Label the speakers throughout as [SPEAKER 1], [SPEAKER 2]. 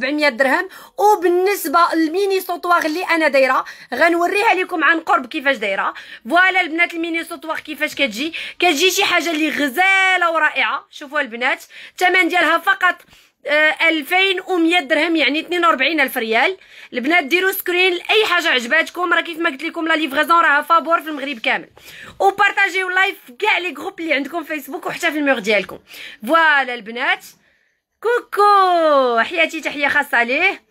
[SPEAKER 1] 700 درهم وبالنسبه للميني سوطواغ اللي انا دايره غنوريها لكم عن قرب كيفاش دايره فوالا البنات الميني سوطواغ كيفاش كتجي كتجي شي حاجه اللي غزاله ورائعه شوفوها البنات الثمن ديالها فقط 2100 آه، درهم يعني 42 الف ريال البنات ديروا سكرين لاي حاجه عجباتكم راه كيف ما قلت لكم لا ليفغيزون راها فابور في المغرب كامل وبارطاجيو لايف كاع لي جروب اللي عندكم فيسبوك وحتى في الميغ ديالكم فوالا البنات كوكو حياتي تحيه خاصه ليه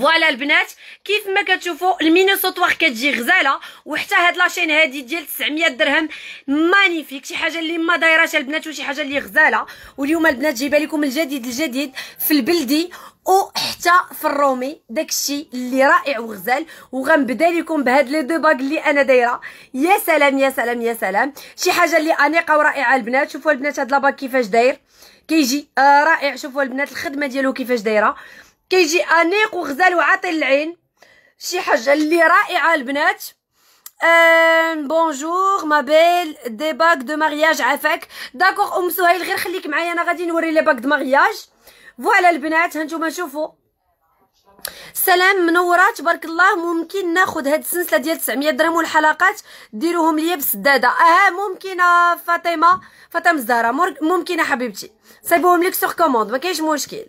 [SPEAKER 1] فوالا البنات كيف ما كتشوفوا الميني كتجي غزاله وحتى هاد لاشين هادي ديال 900 درهم مانيفيك شي حاجه اللي ما دايراش البنات وشي حاجه اللي غزاله واليوم البنات جايبه لكم الجديد الجديد في البلدي وحتى في الرومي داكشي اللي رائع وغزال وغنبدا لكم بهاد لي دو باك اللي انا دايره يا سلام يا سلام يا سلام شي حاجه اللي انيقه ورائعه البنات شوفوا البنات هاد لاباك كيفاش داير كيجي آه رائع شوفوا البنات الخدمه ديالو كيفاش دايره كيجي انيق وغزال وعاطي العين شي حاجه اللي رائعه البنات آه بونجور ما بيل دي باك دو مارياج عافاك داكوغ ام سهيل غير خليك معايا انا غادي نوري لي باك دو مارياج فوالا البنات هانتوما شوفوا سلام منوره تبارك الله ممكن ناخذ هاد السلسله ديال 900 درهم والحلقات ديروهم ليا بسداده اه ممكنه فاطمه فاطمه الزهراء ممكنه حبيبتي صيبوهم لك سوغ كوموند ما كاينش مشكل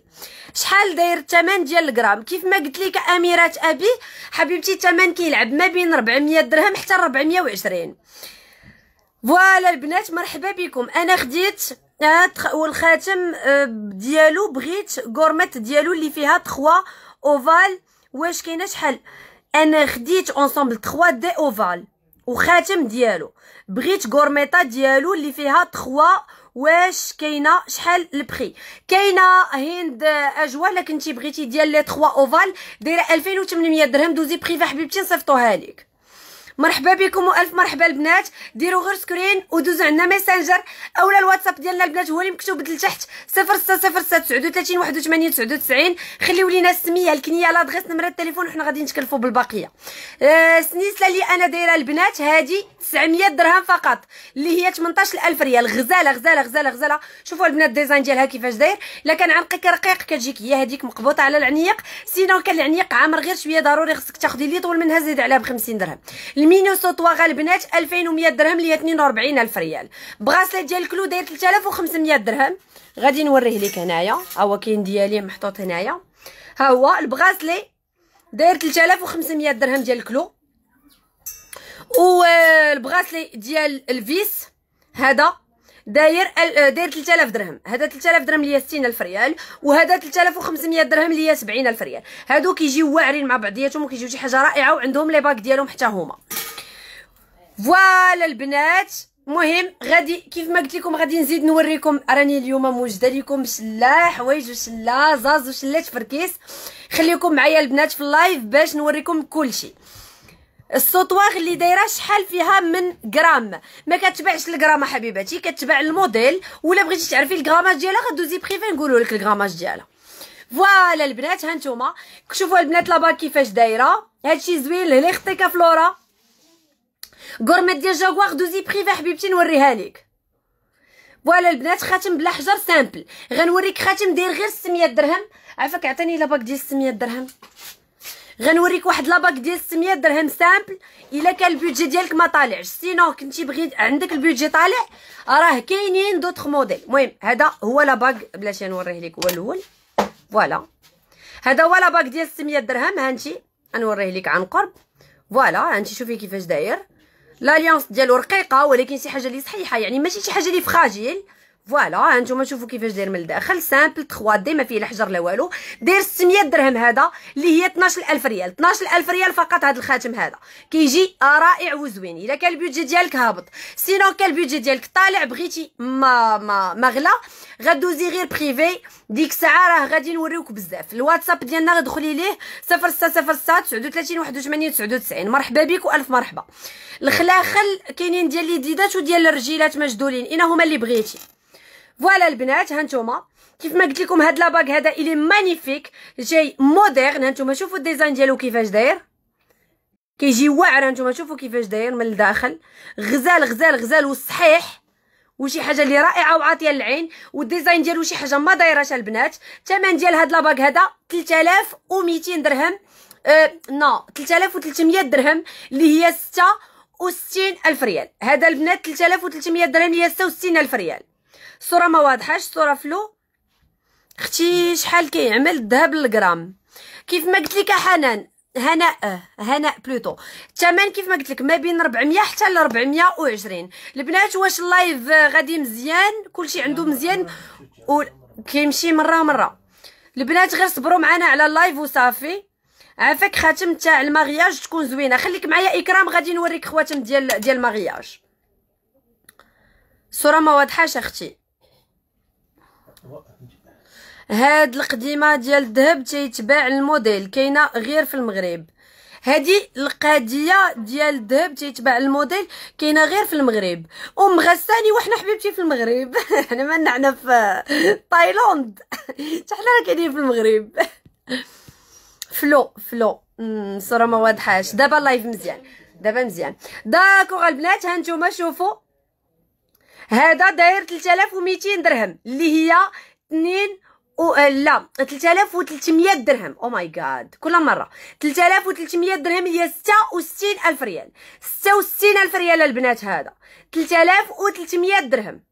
[SPEAKER 1] شحال داير الثمن ديال الغرام كيف ما قلت لك اميرات ابي حبيبتي الثمن كيلعب ما بين 400 درهم حتى 420 فوالا البنات مرحبا بكم انا خديت آه، والخاتم آه، ديالو بغيت غورميت ديالو اللي فيها 3 اوفال واش كاينه شحال انا خديت اونصومبل 3 دي اوفال وخاتم ديالو بغيت غورميطا ديالو اللي فيها 3 واش كاينه شحال البري كاينه هند اجوا لكن انت بغيتي ديال لي 3 اوفال دايره 2800 درهم دوزي بريفا حبيبتي نصيفطوها لك مرحبا بكم والف مرحبا البنات ديروا غير سكرين ودوزوا عندنا ميسنجر اولا الواتساب ديالنا البنات هو اللي مكتوب لتحت 06069 خليو لينا السميه الكنيه لادريس نمره التليفون وحنا غادي نتكلفوا بالباقيه بالبقيه آه اللي انا دايره البنات هذه 900 درهم فقط اللي هي 18000 ريال غزاله غزاله غزاله غزاله شوفوا البنات ديزاين ديالها كيفاش داير الا كان عنقك رقيق كتجيك هي هذيك مقبوطه على العنيق سينو كان العنيق عامر غير شويه ضروري خصك تاخذي لي طول منها زيد عليها ب 50 درهم المينوسوطواغا البنات 2100 درهم تنين وربعين 42000 ريال بغاسليت ديال الكلو داير 3500 درهم غادي نوريه لك هنايا ها هو كاين ديالي محطوط هنايا ها هو البغاسلي داير 3500 درهم ديال الكلو آه، البغاسلي ديال الفيس هذا داير آه، داير 3000 درهم هذا 3000 درهم ليا هي 60000 ريال وهذا 3500 درهم ليا هي 70000 ريال هادو كيجيو واعرين مع بعضياتهم وكيجيو شي حاجه رائعه وعندهم لي باك ديالهم حتى هما فوالا البنات مهم غادي كيف ما قلت لكم غادي نزيد نوريكم راني اليوم موجده لكم بشلا حوايج وشلا زاز وشلا تفركيس خليكم معايا البنات في اللايف باش نوريكم كلشي السطواغ اللي دايره شحال فيها من غرام ما كتبعش الغرام حبيباتي كتباع الموديل ولا بغيتي تعرفي الغراماج ديالها غدوزي بريفي نقولوا لك الغراماج ديالها فوالا البنات ها نتوما شوفوا البنات لابا كيفاش دايره هادشي زوين لي خطيك فلورا غورميت ديال جاكواغ دوزي بريفي حبيبتي نوريها لك فوالا البنات خاتم بلا حجر سامبل غنوريك خاتم داير غير 600 درهم عفاك عطيني لاباك ديال 600 درهم غنوريك واحد لاباك ديال 600 درهم سامبل الا كان البيدجي ديالك ما طالعش سينو كنتي بغيت عندك البيدجي طالع راه كاينين دوطخ موديل المهم هذا هو لاباك بلاتي نوريه لك هو الاول فوالا هذا هو لاباك ديال 600 درهم هانتي غنوريه لك عن قرب فوالا هانتي شوفي كيفاش داير لاليونس ديالو رقيقه ولكن شي حاجه اللي صحيحه يعني ماشي شي حاجه اللي فخاجيل فوالا هانتوما شوفوا كيفاش داير من الداخل سامبل 3 دي ما فيه لا حجر لا والو داير 600 درهم هذا اللي هي 12000 ريال 12000 ريال فقط هذا الخاتم هذا كيجي رائع وزوين الا كان البيدجي ديالك هابط سينو كان البيدجي ديالك طالع بغيتي ما ما ما غلا غدوزي غير بريفي ديك الساعه راه غادي نوريوك بزاف الواتساب ديالنا غدخلي ليه 0606 39 81 99 مرحبا بك والف مرحبا الخلاخل كاينين ديال اليديدات وديال الرجيلات مجدولين انهما اللي بغيتي فوالا البنات هانتوما كيف ما قلت لكم هاد لاباك هذا الي مانيفيك جاي موديرن هانتوما شوفوا الديزاين ديالو كيفاش داير كيجي واعر هانتوما شوفوا كيفاش داير من الداخل غزال غزال غزال وصحيح وشي حاجه اللي رائعه وعاطيه للعين والديزاين ديالو شي حاجه ما دايراش البنات الثمن ديال هاد لاباك هذا 3200 درهم اه نو 3300 درهم اللي هي 66000 الف ريال هذا البنات 3300 درهم هي 66000 الف ريال الصوره ما واضحاش الصوره فلو اختي شحال كيعمل الذهب للغرام كيف ما قلت لك حنان هناء آه، هناء بلوتو الثمن كيف ما قلت لك ما بين 400 حتى ل 420 البنات واش اللايف غادي مزيان كلشي عنده مزيان وكيمشي مره مره البنات غير صبروا معنا على اللايف وصافي عافاك خاتم تاع المغياج تكون زوينه خليك معايا اكرام غادي نوريك خواتم ديال ديال المغياج الصوره ما واضحه اختي هاد القديمه ديال الذهب تيتباع الموديل كاينه غير في المغرب هادي القاديه ديال الذهب تيتباع الموديل كاينه غير في المغرب ام غساني وحنا حبيبتي في المغرب حنا مالنا حنا في تايلاند حتى حنا راه كاينين في المغرب فلو فلو الصوره ما واضحاش دابا اللايف مزيان دابا مزيان داكوغ البنات ها نتوما شوفوا هذا داير 3200 درهم اللي هي 2 أو لا 3300 درهم او ماي جاد كل مره 3300 درهم هي 66000 ريال 66000 ريال البنات هذا 3300 درهم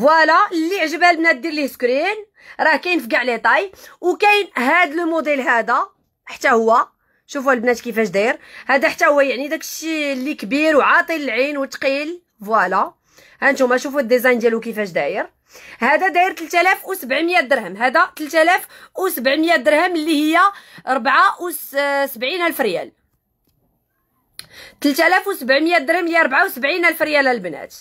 [SPEAKER 1] فوالا اللي عجبها البنات دير ليه سكرين راه كاين في كاع لي طاي وكاين هذا لو موديل هذا حتى هو شوفوا البنات كيفاش داير هذا حتى هو يعني داكشي اللي كبير وعاطي العين وثقيل فوالا ها نتوما شوفوا الديزاين ديالو كيفاش داير هذا داير 3700 درهم هذا 3700 درهم اللي هي 74000 ريال 3700 درهم هي 74000 ريال البنات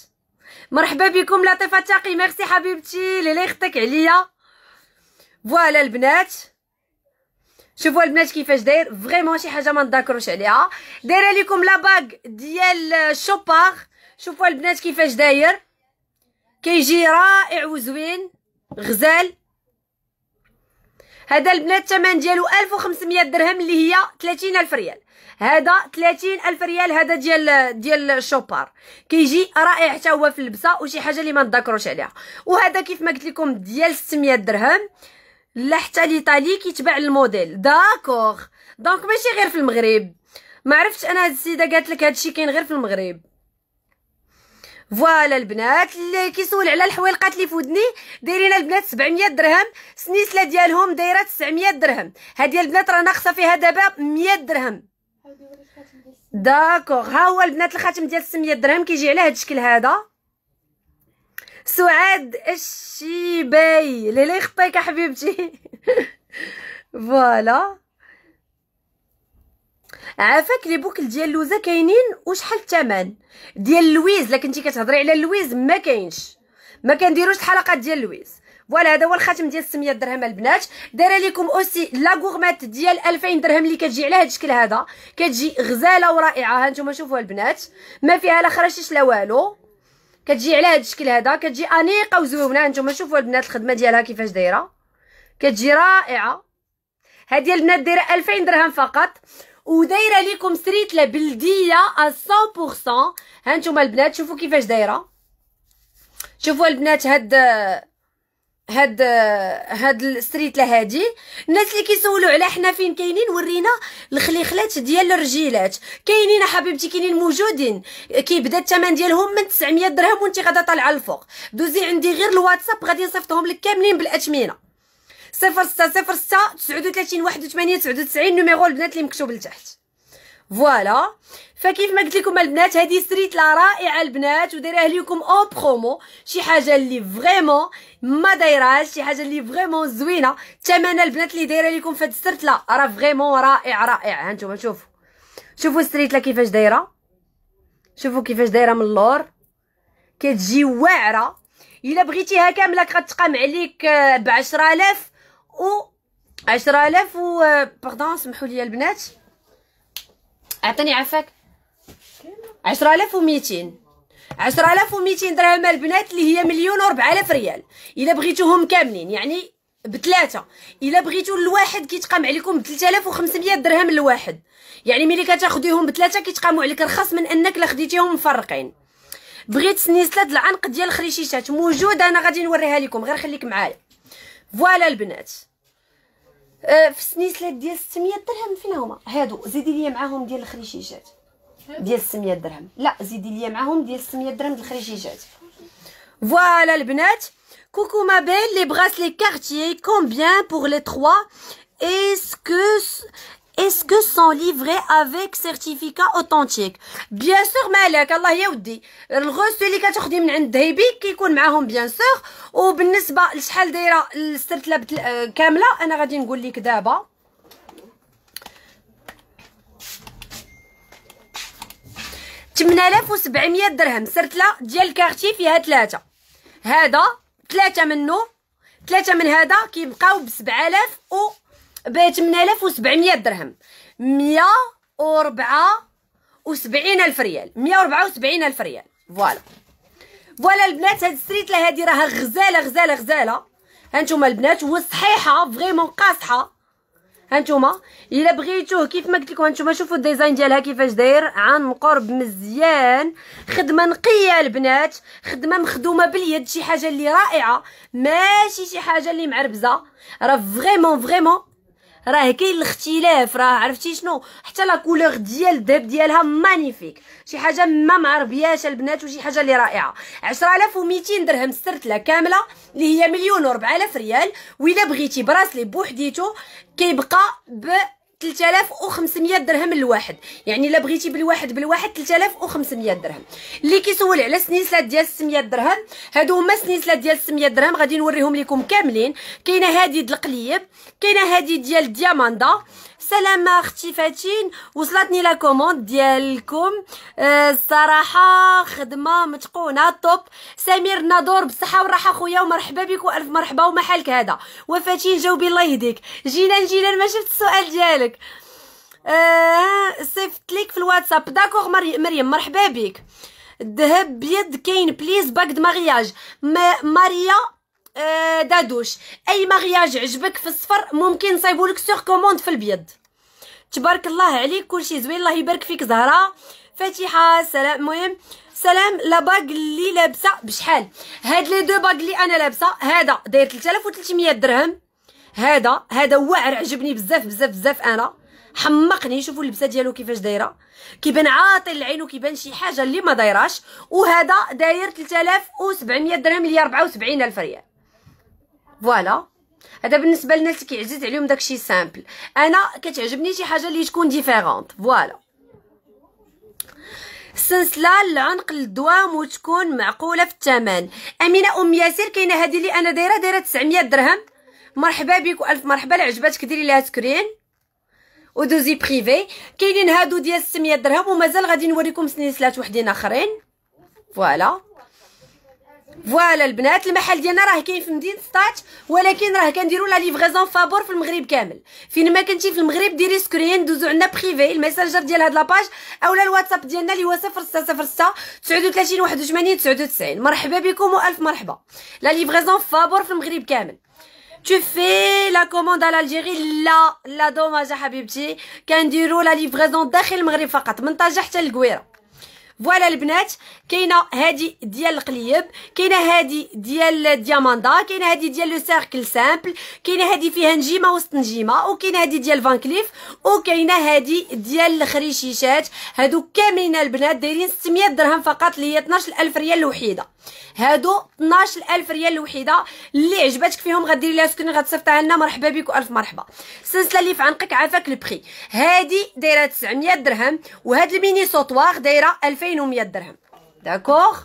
[SPEAKER 1] مرحبا بكم لطيفه تاقي ميرسي حبيبتي اللي اختك عليا فوالا البنات شوفوا البنات كيفاش داير فريمون شي حاجه ما نذكروش عليها دايره لكم لا باغ ديال شوبار شوفوا البنات كيفاش داير كيجي رائع وزوين غزال هذا البنات الثمن ديالو 1500 درهم اللي هي 30000 ريال هذا 30000 ريال هذا ديال ديال الشوبار كيجي رائع حتى هو في اللبسه وشي حاجه اللي ما نذكروش عليها وهذا كيف ما قلت لكم ديال 600 درهم لا حتى ليطالي كيتباع الموديل داكوغ دونك ماشي غير في المغرب ما عرفتش انا هاد السيده قالت لك هادشي كاين غير في المغرب فوالا البنات اللي كيسول على الحويلقات اللي في ودني دايرين البنات 700 درهم سنيسلة ديالهم دايره 900 درهم هذه البنات راه ناقصه فيها دابا 100 درهم داكوغ ها هو البنات الخاتم ديال 600 درهم كيجي على هذا الشكل هذا سعاد الشيباي ليلي يخطيك حبيبتي فوالا عافاك لي بوكل ديال لوزا كاينين وشحال الثمن ديال لويز لكن كنتي كتهضري على لويز ما كاينش ما كنديروش الحلقات ديال لويز فوالا هذا هو الخاتم ديال 600 درهم البنات دايره لكم اوسي لا غورمات ديال 2000 درهم اللي كتجي على هذا الشكل هذا كتجي غزاله ورائعه ها نتوما شوفوها البنات ما فيها لا خراشيش لا والو كتجي على هذا الشكل هذا كتجي انيقه وزوينه ها نتوما شوفوا البنات الخدمه ديالها كيفاش دايره كتجي رائعه هذه البنات دايره 2000 درهم فقط ودايره ليكم سريت بلديه 100% هانتوما البنات شوفوا كيفاش دايره شوفوا البنات هاد هاد هاد السريتله هادي الناس اللي كيسولوا على حنا فين كاينين ورينا الخليخلات ديال الرجيلات كاينين حبيبتي كاينين موجودين كيبدا الثمن ديالهم من 900 درهم وانت غادا طالعه الفوق دوزي عندي غير الواتساب غادي نصيفطهم لك كاملين بالاثمنه صفر ستة صفر ستة تسعود وتلاتين واحد وتمانية تسعود وتسعين نوميغو البنات اللي مكتوب لتحت فوالا فكيف ما قلت لكم البنات هذه لا رائعه البنات ودايرها لكم او برومو شي حاجه اللي فريمون ما دايراش شي حاجه اللي فريمون زوينه الثمن البنات اللي دايره لكم في السرت لا راه فريمون رائع رائع ها نتوما شوفوا شوفوا لا كيفاش دايره شوفوا كيفاش دايره من اللور كتجي واعره الا بغيتيها كامله كتقام عليك آه، ب 10000 و 10000 و باردون آه، سمحوا لي البنات اعطيني عفاك 10000 10000 و 200 و 200 درهم البنات اللي هي مليون و4000 ريال الا بغيتوهم كاملين يعني بثلاثه الا بغيتو الواحد كيتقام عليكم ب 3500 درهم الواحد يعني ملي كتاخديهم بثلاثه كيتقاموا عليك رخص من انك لا خديتيهم مفرقين بغيت سنيسله العنق ديال الخريشيشات موجوده انا غادي نوريها لكم غير خليك معايا فوالا البنات آه في السنيسلات ديال 600 درهم فين هما هادو زيدي ليا معاهم ديال الخريشيجات ديال 600 درهم لا زيدي ليا معاهم ديال 600 درهم ديال الخريشيجات فوالا البنات كوكو ما belle, لي bracelets quartier, كومبيان بوغ لي trois Est-ce que Est-ce que sont livrés avec certificat authentique Bien sûr مالك الله يا ودي الغوست اللي كتاخدي من عند ذهبي كيكون معاهم بيان سور وبالنسبه لشحال دايره السرتله كامله انا غادي نقول لك تمنالاف وسبعمية درهم سرتله ديال كارتي فيها ثلاثه هذا ثلاثه منه ثلاثه من هذا كيبقاو بسبعالاف أو و ب 8700 درهم 174 الف ريال 174 الف ريال فوالا فوالا البنات هاد السريتله هادي راها غزاله غزاله غزاله هانتوما البنات وصحيحه فريمون قاصحه هانتوما الا بغيتوه كيف ما قلت لكم هانتوما شوفوا الديزاين ديالها كيفاش داير عن قرب مزيان خدمه نقيه البنات خدمه مخدومه باليد شي حاجه اللي رائعه ماشي شي حاجه اللي معربزه راه فريمون فريمون راه كاين الاختلاف راه عرفتي شنو حتى لا كولور ديال الذهب ديالها مانيفيك شي حاجه ما معربياش البنات وشي حاجه اللي رائعه 10200 درهم السرتله كامله اللي هي مليون و4000 ريال و الا بغيتي براسلي بوحديتو كيبقى ب 3500 درهم الواحد يعني الا بغيتي بالواحد بالواحد 3500 درهم اللي كيسول على السنيسلات ديال 600 درهم هادو هما السنيسلات ديال 600 درهم غادي نوريهم لكم كاملين كاينه هذه ديال القليب كاينه هذه ديال الدياماندا سلامة اختي فاتين وصلتني لا كوموند ديالكم الصراحة آه خدمة متقونة طوب سمير نادور بالصحة والراحة خويا ومرحبا بك والف مرحبا ومحلك هذا وفاتين جاوبي الله يهديك جينا جيلان ما شفت السؤال ديالك آه صيفط لك في الواتساب داكوغ مريم مرحبا بك ذهب بيض كاين بليز باك دماغياج ماريا آه دادوش اي مغياج عجبك في الصفر ممكن نصايبو لك سوغ كوموند في البيض تبارك الله عليك كلشي زوين الله يبارك فيك زهره فاتحه سلام مهم سلام لا باغ اللي لابسه بشحال هاد لي دو باك اللي انا لابسه هذا داير 3300 درهم هذا هذا واعر عجبني بزاف بزاف بزاف انا حمقني شوفوا اللبسه ديالو كيفاش دايره كيبان عاطل العين وكيبان شي حاجه اللي ما دايراش وهذا داير 3700 درهم اللي 74000 ريال فوالا هذا بالنسبه للناس اللي كيعجز عليهم داكشي سامبل انا كتعجبني شي حاجه اللي تكون ديفيرونط فوالا السلسله للعنق للدوام وتكون معقوله في الثمن امينه ام ياسر كاينه هذه اللي انا دايره دايره 900 درهم مرحبا بك والف مرحبا لعجباتك ديري لها سكرين ودوزي بريفي كاينين هادو ديال 600 درهم ومازال غادي نوريكم سنسلات وحدين اخرين فوالا فوالا البنات المحل ديالنا راه كاين في مدينه سطات ولكن راه كنديرو لا ليفغيزون فابور في المغرب كامل فين ما كنتي في المغرب ديري سكرين دوزو عندنا بخيفي الميسنجر ديال هاد لاباج اولا الواتساب ديالنا اللي هو صفر صفر ستة ستة تسعود وتلاتين واحد وتمانين تسعود وتسعين مرحبا بكم والف مرحبا لا ليفغيزون فابور في المغرب كامل tu fais la commande à l'Algérie لا لا دوماج حبيبتي كنديرو لا ليفغيزون داخل المغرب فقط من طاجة حتى للقويره فوالا البنات كاينه هادي ديال القليب كاينه هادي ديال الدياماندا كاينه هادي ديال لو سيركل سامبل كاينه هادي فيها نجيمه وسط نجيمه وكاينه هادي ديال فان كليف وكاينه هادي ديال الخريشيشات هادو كاملين البنات دايرين 600 درهم فقط اللي هي 12000 ريال الوحيده هادو 12000 ريال الوحيده اللي عجبتك فيهم غديري لها سكرين غتصيفطها لنا مرحبا بك والف مرحبا السلسله اللي في عنقك عافاك البخي هادي دايره 900 درهم وهاد الميني سوطوار دايره 2000 2100 درهم داكوغ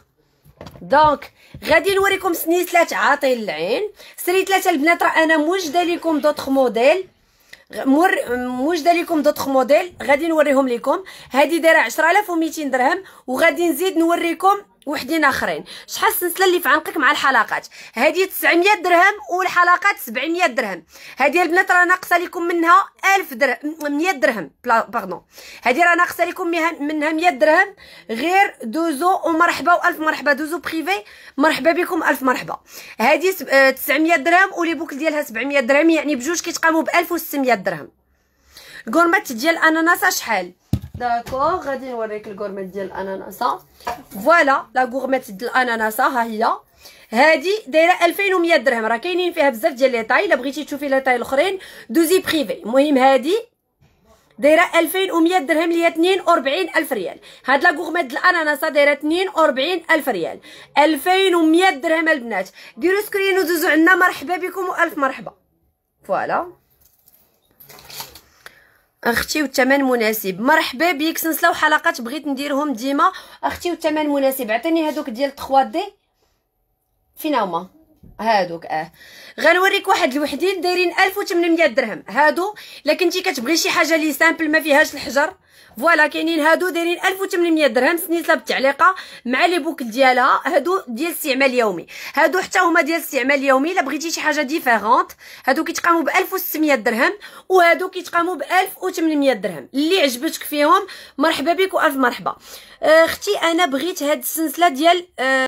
[SPEAKER 1] دونك غادي نوريكم سنيسلات عاطل العين سنيسلات البنات راه انا موجده لكم دوطخ موديل مور موجده لكم دوطخ موديل غادي نوريهم لكم هذه دايره 10200 درهم وغادي نزيد نوريكم وحدين اخرين شحال السلسله اللي في عنقك مع الحلقات هذه 900 درهم والحلقات 700 درهم هذه البنات راه ناقصه لكم منها 1000 درهم 100 درهم باردون هذه راه ناقصه لكم منها 100 درهم غير دوزو ومرحبا و1000 مرحبا دوزو بريفي مرحبا بكم 1000 مرحبا هذه 900 آه، درهم ولي بوكل ديالها 700 درهم يعني بجوج كيتقاموا ب 1600 درهم الكورمات ديال الاناناس شحال داكوغ غادي نوريك الكورميت ديال الاناناسه فوالا لا كورميت ديال الاناناسه ها هي هادي دايره 2100 درهم راه كاينين فيها بزاف ديال لي طاي الا بغيتي تشوفي لي طاي الاخرين دوزي بريفي المهم هادي دايره 2100 درهم اللي هي 42000 ريال هاد لا كورميت ديال الاناناسه دايره 42000 ريال 2100 درهم البنات ديروا سكرين ودوزوا عندنا مرحبا بكم والف مرحبا فوالا اختي والثمن مناسب مرحبا بك سنسلاو حلقات بغيت نديرهم ديما اختي والثمن مناسب عطيني هذوك ديال 3 دي فين هما هادوك اه غنوريك واحد الوحدين دايرين 1800 درهم هادو الا كنتي كتبغي شي حاجه لي سامبل ما فيهاش الحجر فوالا كاينين هادو دايرين 1800 درهم سنيتها بالتعليقه مع لي بوكل ديالها هادو ديال الاستعمال اليومي هادو حتى هما ديال الاستعمال اليومي الا بغيتي شي حاجه ديفيرونت هادو كيتقاموا ب 1600 درهم وهادو كيتقاموا ب 1800 درهم اللي عجبتك فيهم مرحبا بك الف مرحبا آه، اختي انا بغيت هاد السلسله ديال آه،